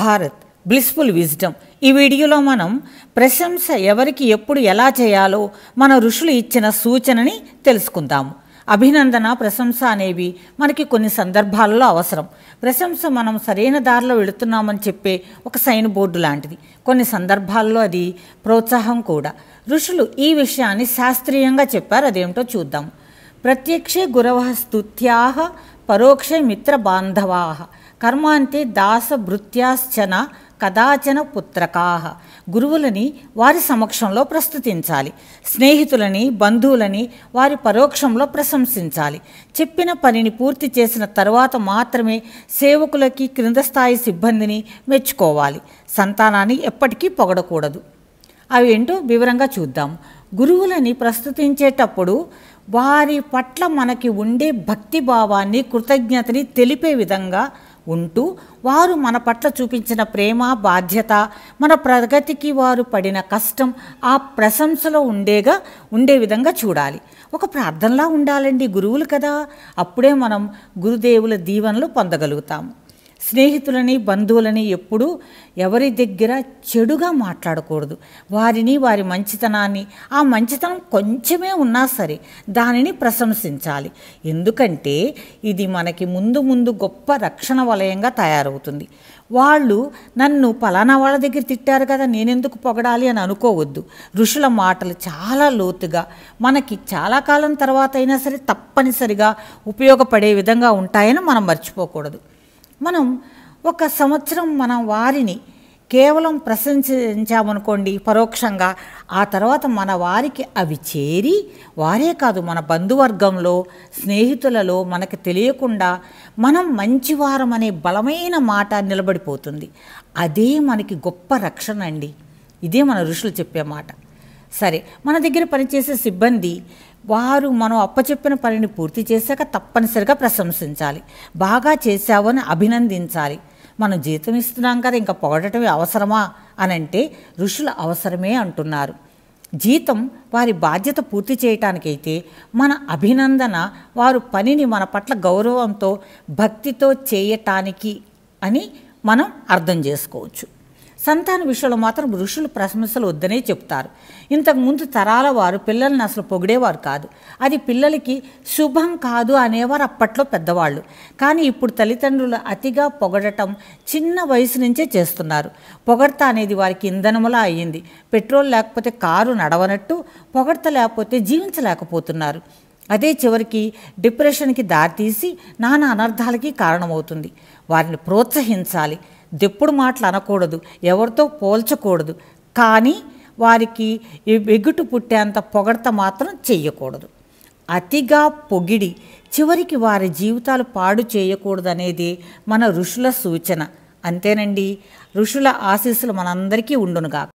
Bharat blissful wisdom ఈ వీడియోలో మనం ప్రశంస ఎవరికి ఎప్పుడు ఎలా చేయాలో మన ఋషులు ఇచ్చిన సూచనని తెలుసుకుందాము అభినందన ప్రశంస అనేవి మనకి కొన్ని సందర్భాల్లో అవసరం ప్రశంస మనం సరైన దారిలో వెళుతున్నామని చెప్పే ఒక సైన్ బోర్డు లాంటిది కొన్ని సందర్భాల్లో అది ప్రోత్సాహం కూడా ఋషులు ఈ విషయాన్ని శాస్త్రీయంగా చెప్పారు అదేమిటో చూద్దాం ప్రత్యక్షే గురవ స్తుత్యాహ పరోక్షే మిత్ర బాంధవాహ కర్మాంతే దాసభృత్యాశ్చన కదాచన పుత్రకాహ గురువులని వారి సమక్షంలో ప్రస్తుతించాలి స్నేహితులని బంధువులని వారి పరోక్షంలో ప్రశంసించాలి చెప్పిన పనిని పూర్తి చేసిన తర్వాత మాత్రమే సేవకులకి క్రింద స్థాయి సిబ్బందిని మెచ్చుకోవాలి సంతానాన్ని ఎప్పటికీ పొగడకూడదు అవి ఏంటో వివరంగా చూద్దాం గురువులని ప్రస్తుతించేటప్పుడు వారి పట్ల మనకి ఉండే భక్తిభావాన్ని కృతజ్ఞతని తెలిపే విధంగా ఉంటూ వారు మన పట్ల చూపించిన ప్రేమ బాధ్యత మన ప్రగతికి వారు పడిన కష్టం ఆ ప్రశంసలో ఉండేగా ఉండే విధంగా చూడాలి ఒక ప్రార్థనలా ఉండాలండి గురువులు కదా అప్పుడే మనం గురుదేవుల దీవెనలు పొందగలుగుతాము స్నేహితులని బంధువులని ఎప్పుడూ ఎవరి దగ్గర చెడుగా మాట్లాడకూడదు వారిని వారి మంచితనాన్ని ఆ మంచితనం కొంచెమే ఉన్నా సరే దానిని ప్రశంసించాలి ఎందుకంటే ఇది మనకి ముందు ముందు గొప్ప రక్షణ వలయంగా తయారవుతుంది వాళ్ళు నన్ను పలానా వాళ్ళ దగ్గర తిట్టారు కదా నేనెందుకు పొగడాలి అని అనుకోవద్దు ఋషుల మాటలు చాలా లోతుగా మనకి చాలా కాలం తర్వాత అయినా సరే తప్పనిసరిగా ఉపయోగపడే విధంగా ఉంటాయని మనం మర్చిపోకూడదు మనం ఒక సంవత్సరం మనం వారిని కేవలం ప్రశంసించామనుకోండి పరోక్షంగా ఆ తర్వాత మన వారికి అవి చేరి వారే కాదు మన బంధువర్గంలో స్నేహితులలో మనకు తెలియకుండా మనం అనే బలమైన మాట నిలబడిపోతుంది అదే మనకి గొప్ప రక్షణ అండి ఇదే మన ఋషులు చెప్పే మాట సరే మన దగ్గర పనిచేసే సిబ్బంది వారు మనం అప్పచెప్పిన పనిని పూర్తి చేశాక తప్పనిసరిగా ప్రశంసించాలి బాగా చేశావని అభినందించాలి మనం జీతం ఇస్తున్నాం కదా ఇంకా పొగడటమే అవసరమా అని అంటే ఋషుల అవసరమే అంటున్నారు జీతం వారి బాధ్యత పూర్తి చేయటానికైతే మన అభినందన వారు పనిని మన పట్ల గౌరవంతో భక్తితో చేయటానికి అని మనం అర్థం చేసుకోవచ్చు సంతాన విషయంలో మాత్రం ఋషులు ప్రశంసలు వద్దనే చెప్తారు ఇంతకుముందు తరాల వారు పిల్లల్ని అసలు పొగిడేవారు కాదు అది పిల్లలకి శుభం కాదు అనేవారు అప్పట్లో పెద్దవాళ్ళు కానీ ఇప్పుడు తల్లిదండ్రులు అతిగా పొగడటం చిన్న వయసు నుంచే చేస్తున్నారు పొగడత అనేది వారికి ఇంధనములా అయ్యింది పెట్రోల్ లేకపోతే కారు నడవనట్టు పొగడత లేకపోతే జీవించలేకపోతున్నారు అదే చివరికి డిప్రెషన్కి దారితీసి నానా అనర్థాలకి కారణమవుతుంది వారిని ప్రోత్సహించాలి దెప్పుడు మాటలు అనకూడదు ఎవరితో పోల్చకూడదు కానీ వారికి ఎగుటు పుట్టేంత పొగడత మాత్రం చేయకూడదు అతిగా పొగిడి చివరికి వారి జీవితాలు పాడు చేయకూడదనేది మన ఋషుల సూచన అంతేనండి ఋషుల ఆశీస్సులు మనందరికీ ఉండునుగా